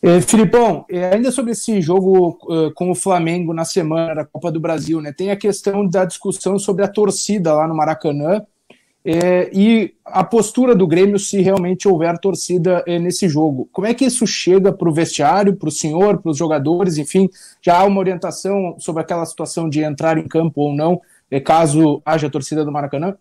É, Filipão, é, ainda sobre esse jogo uh, com o Flamengo na semana da Copa do Brasil, né? Tem a questão da discussão sobre a torcida lá no Maracanã é, e a postura do Grêmio se realmente houver torcida é, nesse jogo. Como é que isso chega para o vestiário, para o senhor, para os jogadores, enfim, já há uma orientação sobre aquela situação de entrar em campo ou não, é, caso haja torcida do Maracanã?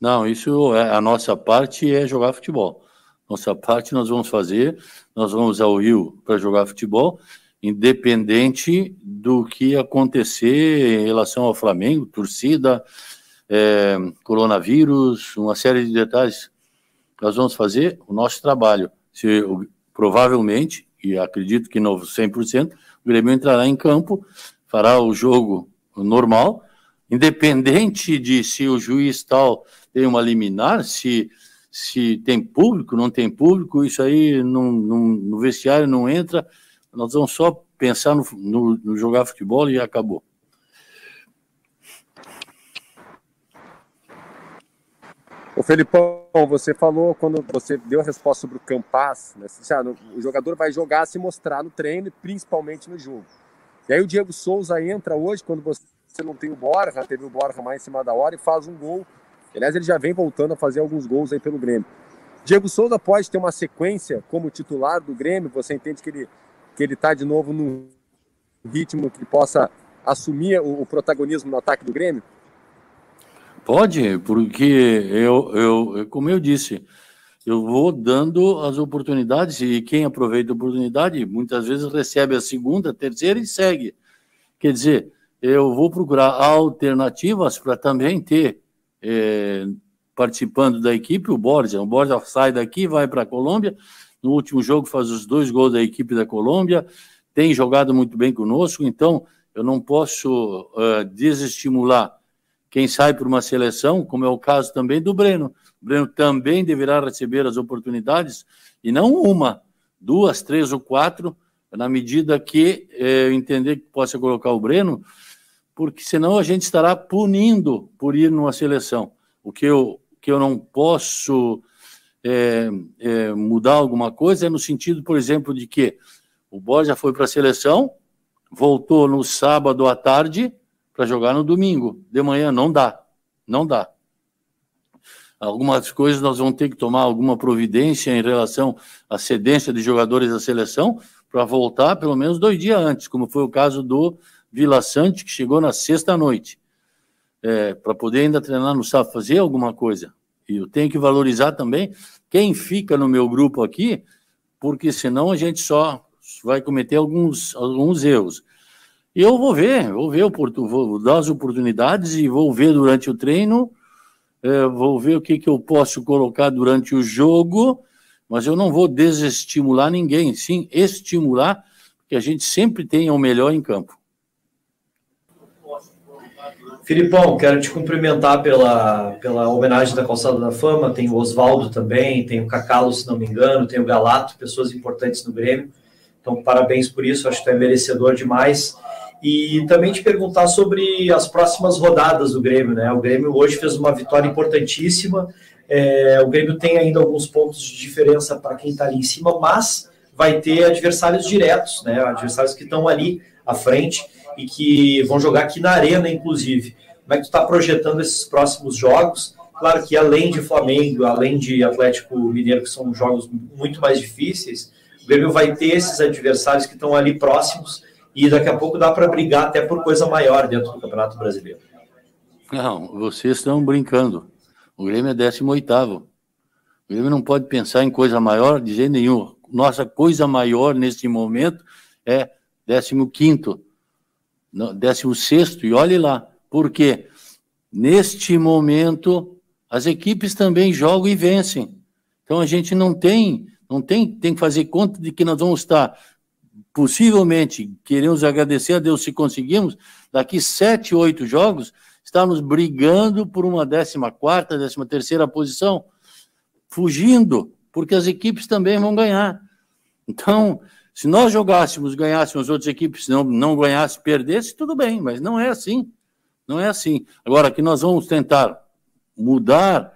Não, isso é a nossa parte é jogar futebol. Nossa parte nós vamos fazer, nós vamos ao Rio para jogar futebol, independente do que acontecer em relação ao Flamengo, torcida, é, coronavírus, uma série de detalhes. Nós vamos fazer o nosso trabalho. Se, provavelmente, e acredito que não 100%, o Grêmio entrará em campo, fará o jogo normal, independente de se o juiz tal tem uma liminar, se se tem público, não tem público, isso aí não, não, no vestiário não entra, nós vamos só pensar no, no, no jogar futebol e acabou. O Felipão, você falou quando você deu a resposta sobre o Campas, né? ah, o jogador vai jogar, se mostrar no treino, principalmente no jogo. E aí o Diego Souza entra hoje, quando você não tem o Borja, teve o Borja mais em cima da hora e faz um gol Aliás, ele já vem voltando a fazer alguns gols aí pelo Grêmio. Diego Souza pode ter uma sequência como titular do Grêmio, você entende que ele que ele tá de novo num ritmo que possa assumir o, o protagonismo no ataque do Grêmio? Pode, porque eu, eu, como eu disse, eu vou dando as oportunidades e quem aproveita a oportunidade muitas vezes recebe a segunda, a terceira e segue. Quer dizer, eu vou procurar alternativas para também ter é, participando da equipe, o Borja. O Borja sai daqui, vai para a Colômbia. No último jogo faz os dois gols da equipe da Colômbia. Tem jogado muito bem conosco, então eu não posso uh, desestimular quem sai para uma seleção, como é o caso também do Breno. O Breno também deverá receber as oportunidades, e não uma, duas, três ou quatro, na medida que é, eu entender que possa colocar o Breno, porque senão a gente estará punindo por ir numa seleção, o que eu, que eu não posso é, é, mudar alguma coisa é no sentido, por exemplo, de que o Borja foi para a seleção, voltou no sábado à tarde para jogar no domingo de manhã. Não dá, não dá. Algumas coisas nós vamos ter que tomar alguma providência em relação à cedência de jogadores da seleção para voltar pelo menos dois dias antes, como foi o caso do Vila Sante, que chegou na sexta-noite, é, para poder ainda treinar no sábado, fazer alguma coisa. E eu tenho que valorizar também quem fica no meu grupo aqui, porque senão a gente só vai cometer alguns, alguns erros. E eu vou ver, vou ver, vou dar as oportunidades e vou ver durante o treino, é, vou ver o que, que eu posso colocar durante o jogo, mas eu não vou desestimular ninguém, sim estimular, porque a gente sempre tem o melhor em campo. Filipão, quero te cumprimentar pela, pela homenagem da Calçada da Fama. Tem o Oswaldo também, tem o Cacalo, se não me engano, tem o Galato, pessoas importantes no Grêmio. Então, parabéns por isso, acho que tu é merecedor demais. E também te perguntar sobre as próximas rodadas do Grêmio, né? O Grêmio hoje fez uma vitória importantíssima. É, o Grêmio tem ainda alguns pontos de diferença para quem está ali em cima, mas vai ter adversários diretos, né? Adversários que estão ali à frente e que vão jogar aqui na Arena, inclusive. Como é que tu está projetando esses próximos jogos? Claro que além de Flamengo, além de Atlético Mineiro, que são jogos muito mais difíceis, o Grêmio vai ter esses adversários que estão ali próximos e daqui a pouco dá para brigar até por coisa maior dentro do Campeonato Brasileiro. Não, vocês estão brincando. O Grêmio é 18º. O Grêmio não pode pensar em coisa maior de jeito nenhum. Nossa coisa maior neste momento é 15 quinto décimo sexto, e olhe lá, porque neste momento as equipes também jogam e vencem. Então a gente não tem, não tem, tem que fazer conta de que nós vamos estar possivelmente, queremos agradecer a Deus se conseguimos, daqui sete, oito jogos, estamos brigando por uma décima quarta, décima terceira posição, fugindo, porque as equipes também vão ganhar. Então, se nós jogássemos, ganhássemos outras equipes, se não, não ganhasse, perdesse, tudo bem, mas não é assim. Não é assim. Agora, que nós vamos tentar mudar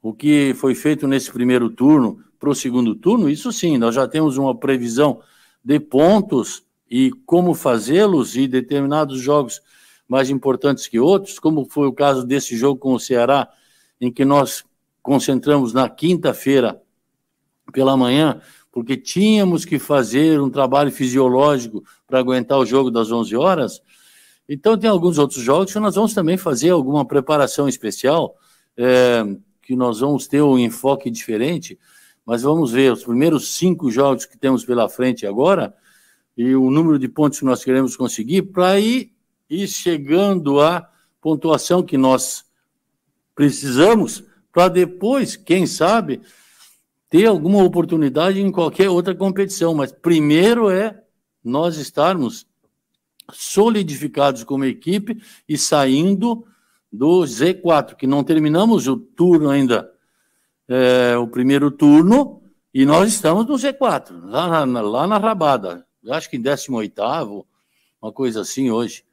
o que foi feito nesse primeiro turno para o segundo turno, isso sim, nós já temos uma previsão de pontos e como fazê-los e determinados jogos mais importantes que outros, como foi o caso desse jogo com o Ceará, em que nós concentramos na quinta-feira pela manhã porque tínhamos que fazer um trabalho fisiológico para aguentar o jogo das 11 horas. Então, tem alguns outros jogos que nós vamos também fazer alguma preparação especial, é, que nós vamos ter um enfoque diferente, mas vamos ver os primeiros cinco jogos que temos pela frente agora e o número de pontos que nós queremos conseguir para ir, ir chegando à pontuação que nós precisamos para depois, quem sabe, ter alguma oportunidade em qualquer outra competição, mas primeiro é nós estarmos solidificados como equipe e saindo do Z4, que não terminamos o turno ainda, é, o primeiro turno, e nós estamos no Z4, lá na, lá na Rabada, acho que em 18º, uma coisa assim hoje.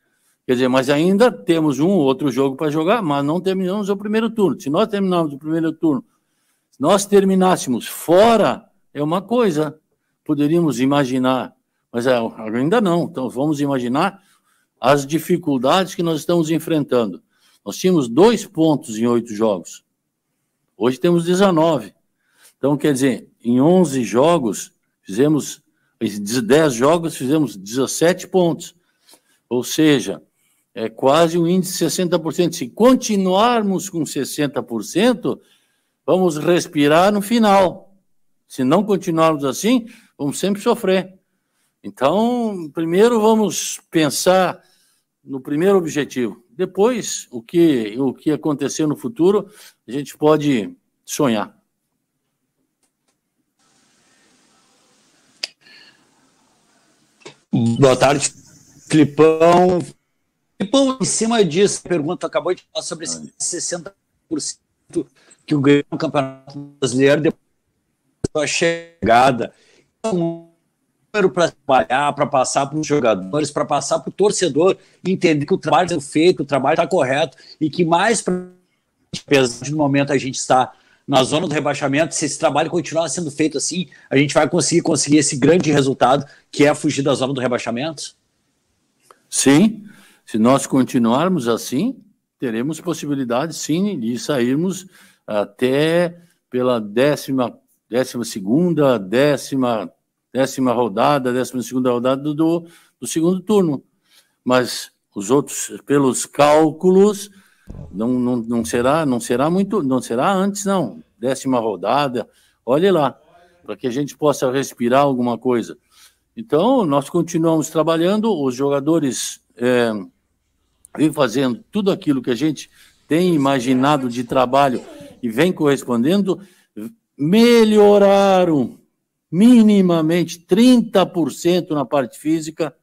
Quer dizer, mas ainda temos um outro jogo para jogar, mas não terminamos o primeiro turno. Se nós terminarmos o primeiro turno se nós terminássemos fora, é uma coisa, poderíamos imaginar, mas é, ainda não. Então, vamos imaginar as dificuldades que nós estamos enfrentando. Nós tínhamos dois pontos em oito jogos. Hoje temos 19. Então, quer dizer, em 11 jogos, fizemos, em 10 jogos, fizemos 17 pontos. Ou seja, é quase um índice de 60%. Se continuarmos com 60%, Vamos respirar no final. Se não continuarmos assim, vamos sempre sofrer. Então, primeiro vamos pensar no primeiro objetivo. Depois, o que, o que acontecer no futuro, a gente pode sonhar. Boa tarde, Filipão. Filipão, em cima disso, a pergunta acabou de falar sobre esse 60% que o é Campeonato Brasileiro, depois da chegada, então, número para trabalhar, para passar para os jogadores, para passar para o torcedor, entender que o trabalho está feito, o trabalho está correto e que mais apesar de no momento a gente está na zona do rebaixamento, se esse trabalho continuar sendo feito assim, a gente vai conseguir conseguir esse grande resultado que é fugir da zona do rebaixamento? Sim, se nós continuarmos assim, teremos possibilidade sim de sairmos até pela décima, décima segunda, décima, décima rodada, décima segunda rodada do, do segundo turno. Mas os outros, pelos cálculos, não, não, não será não será muito não será antes não décima rodada olhe lá para que a gente possa respirar alguma coisa então nós continuamos trabalhando os jogadores é, vêm fazendo tudo aquilo que a gente tem imaginado de trabalho e vem correspondendo, melhoraram minimamente 30% na parte física,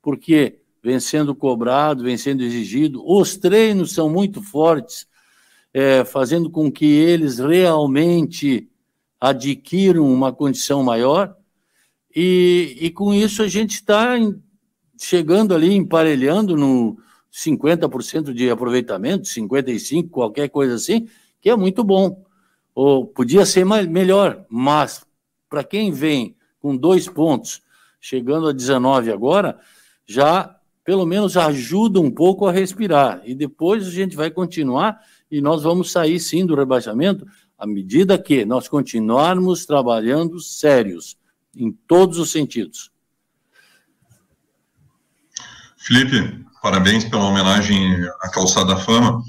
porque vem sendo cobrado, vem sendo exigido, os treinos são muito fortes, é, fazendo com que eles realmente adquiram uma condição maior, e, e com isso a gente está chegando ali, emparelhando no 50% de aproveitamento, 55%, qualquer coisa assim, que é muito bom. Ou podia ser mais, melhor, mas para quem vem com dois pontos, chegando a 19 agora, já pelo menos ajuda um pouco a respirar. E depois a gente vai continuar e nós vamos sair sim do rebaixamento à medida que nós continuarmos trabalhando sérios em todos os sentidos. Felipe, parabéns pela homenagem à Calçada Fama.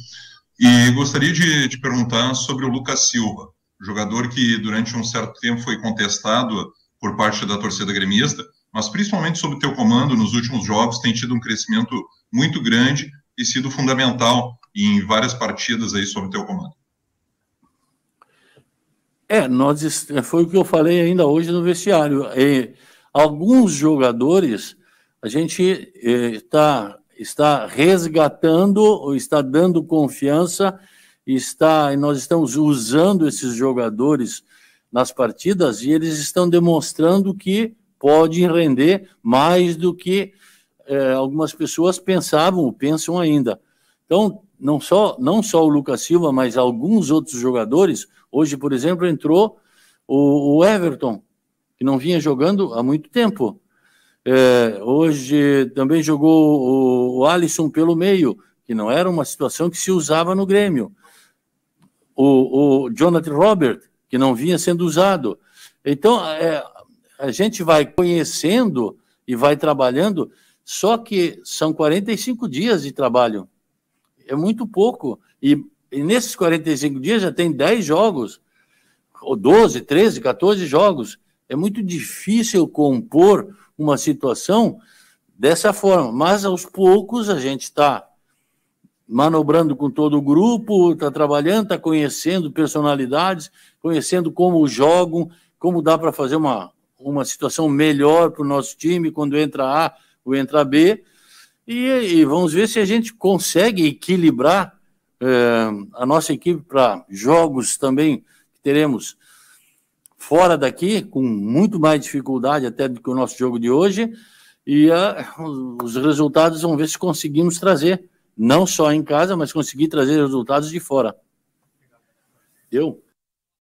E gostaria de, de perguntar sobre o Lucas Silva, jogador que durante um certo tempo foi contestado por parte da torcida gremista, mas principalmente sob teu comando nos últimos jogos tem tido um crescimento muito grande e sido fundamental em várias partidas aí sob teu comando. É, nós foi o que eu falei ainda hoje no vestiário. E é, alguns jogadores a gente está eh, está resgatando, ou está dando confiança, está, e nós estamos usando esses jogadores nas partidas e eles estão demonstrando que podem render mais do que é, algumas pessoas pensavam, ou pensam ainda. Então, não só, não só o Lucas Silva, mas alguns outros jogadores. Hoje, por exemplo, entrou o, o Everton, que não vinha jogando há muito tempo. É, hoje também jogou o, o Alisson pelo meio, que não era uma situação que se usava no Grêmio. O, o Jonathan Robert, que não vinha sendo usado. Então, é, a gente vai conhecendo e vai trabalhando, só que são 45 dias de trabalho. É muito pouco. E, e nesses 45 dias já tem 10 jogos, ou 12, 13, 14 jogos. É muito difícil compor uma situação dessa forma. Mas aos poucos a gente está manobrando com todo o grupo, está trabalhando, está conhecendo personalidades, conhecendo como jogam, como dá para fazer uma, uma situação melhor para o nosso time quando entra A ou entra B. E, e vamos ver se a gente consegue equilibrar é, a nossa equipe para jogos também que teremos fora daqui, com muito mais dificuldade até do que o nosso jogo de hoje, e uh, os resultados vão ver se conseguimos trazer, não só em casa, mas conseguir trazer resultados de fora. Deu?